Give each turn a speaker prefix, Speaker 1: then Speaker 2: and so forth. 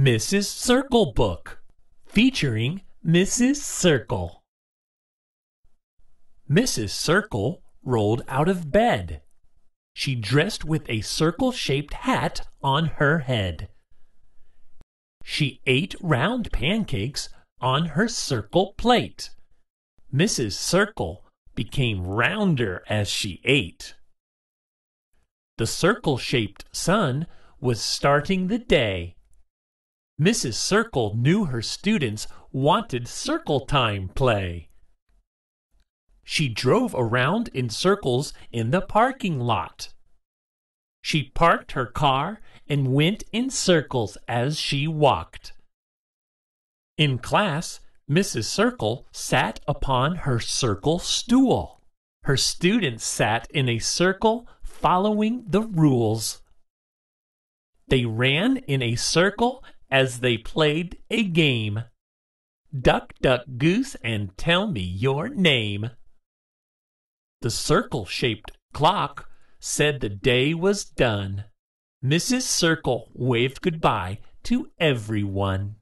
Speaker 1: Mrs. Circle Book featuring Mrs. Circle. Mrs. Circle rolled out of bed. She dressed with a circle shaped hat on her head. She ate round pancakes on her circle plate. Mrs. Circle became rounder as she ate. The circle shaped sun was starting the day Mrs. Circle knew her students wanted circle time play. She drove around in circles in the parking lot. She parked her car and went in circles as she walked. In class, Mrs. Circle sat upon her circle stool. Her students sat in a circle following the rules. They ran in a circle as they played a game. Duck, duck, goose, and tell me your name. The circle shaped clock said the day was done. Mrs. Circle waved goodbye to everyone.